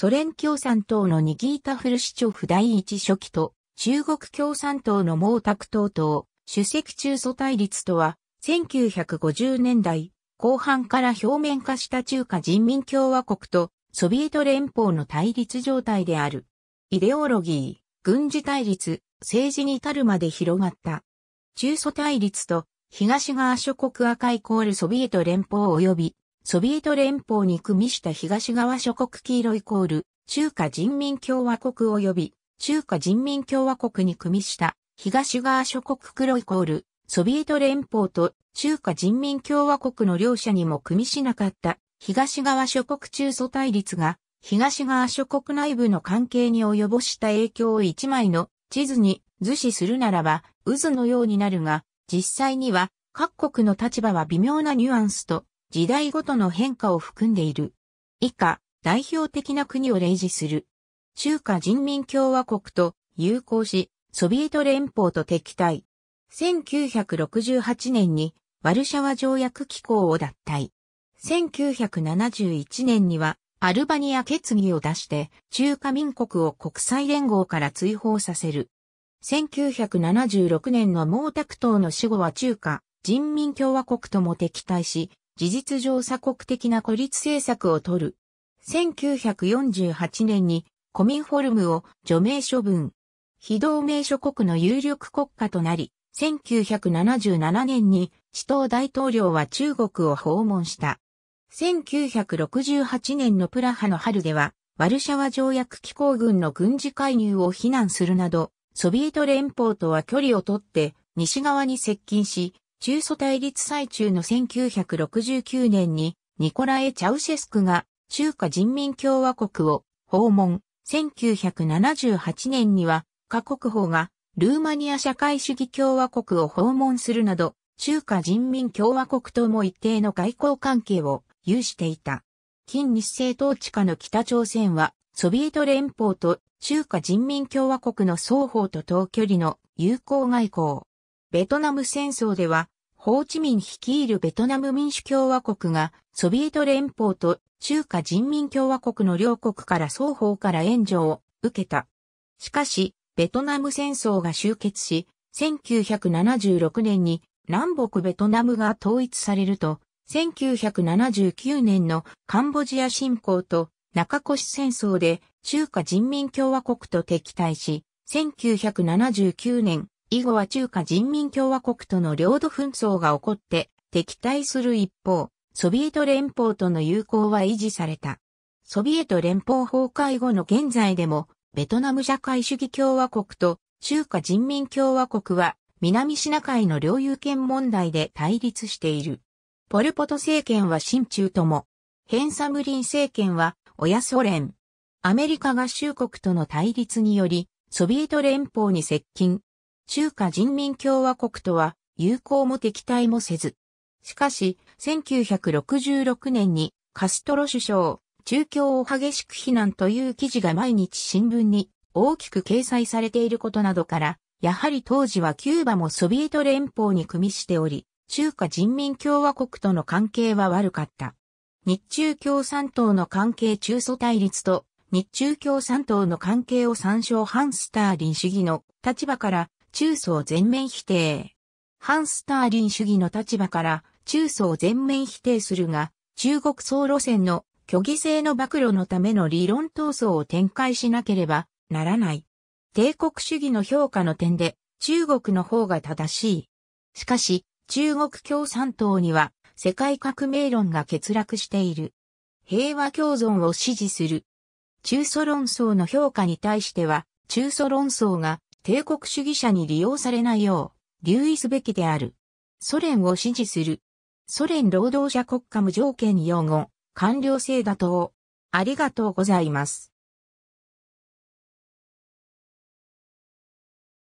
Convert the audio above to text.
ソ連共産党のニギータ・フルシチョフ第一書記と、中国共産党の毛沢東と、主席中蘇対立とは、1950年代後半から表面化した中華人民共和国とソビエト連邦の対立状態である。イデオロギー、軍事対立、政治に至るまで広がった。中蘇対立と東側諸国赤イコールソビエト連邦及びソビエト連邦に組みした東側諸国黄色イコール、中華人民共和国及び、中華人民共和国に組みした東側諸国黒イコール、ソビエト連邦と中華人民共和国の両者にも組みしなかった東側諸国中祖対立が東側諸国内部の関係に及ぼした影響を一枚の地図に図示するならば渦のようになるが実際には各国の立場は微妙なニュアンスと時代ごとの変化を含んでいる。以下、代表的な国を例示する。中華人民共和国と友好し、ソビエト連邦と敵対。1968年にワルシャワ条約機構を脱退。1971年にはアルバニア決議を出して中華民国を国際連合から追放させる。1976年の毛沢東の死後は中華人民共和国とも敵対し、事実上鎖国的な孤立政策をとる。1948年にコミンフォルムを除名処分。非同盟諸国の有力国家となり、1977年に首都大統領は中国を訪問した。1968年のプラハの春では、ワルシャワ条約機構軍の軍事介入を非難するなど、ソビエト連邦とは距離をとって西側に接近し、中ソ対立最中の1969年にニコラエ・チャウシェスクが中華人民共和国を訪問。1978年には、各国法がルーマニア社会主義共和国を訪問するなど、中華人民共和国とも一定の外交関係を有していた。近日政統治下の北朝鮮は、ソビエト連邦と中華人民共和国の双方と等距離の友好外交。ベトナム戦争では、ホーチミン率いるベトナム民主共和国が、ソビエト連邦と中華人民共和国の両国から双方から援助を受けた。しかし、ベトナム戦争が終結し、1976年に南北ベトナムが統一されると、1979年のカンボジア侵攻と中越戦争で中華人民共和国と敵対し、1979年以後は中華人民共和国との領土紛争が起こって敵対する一方、ソビエト連邦との友好は維持された。ソビエト連邦崩壊後の現在でも、ベトナム社会主義共和国と中華人民共和国は南シナ海の領有権問題で対立している。ポルポト政権は親中とも、ヘンサムリン政権は親ソ連。アメリカ合衆国との対立により、ソビエト連邦に接近、中華人民共和国とは友好も敵対もせず。しかし、1966年にカストロ首相、中共を激しく非難という記事が毎日新聞に大きく掲載されていることなどから、やはり当時はキューバもソビエト連邦に組みしており、中華人民共和国との関係は悪かった。日中共産党の関係中蘇対立と日中共産党の関係を参照反スターリン主義の立場から中層全面否定。反スターリン主義の立場から中層全面否定するが、中国総路線の虚偽性の暴露のための理論闘争を展開しなければならない。帝国主義の評価の点で中国の方が正しい。しかし、中国共産党には世界革命論が欠落している。平和共存を支持する。中ソ論争の評価に対しては、中ソ論争が帝国主義者に利用されないよう留意すべきである。ソ連を支持する。ソ連労働者国家無条件擁護、官僚制打倒。ありがとうございます。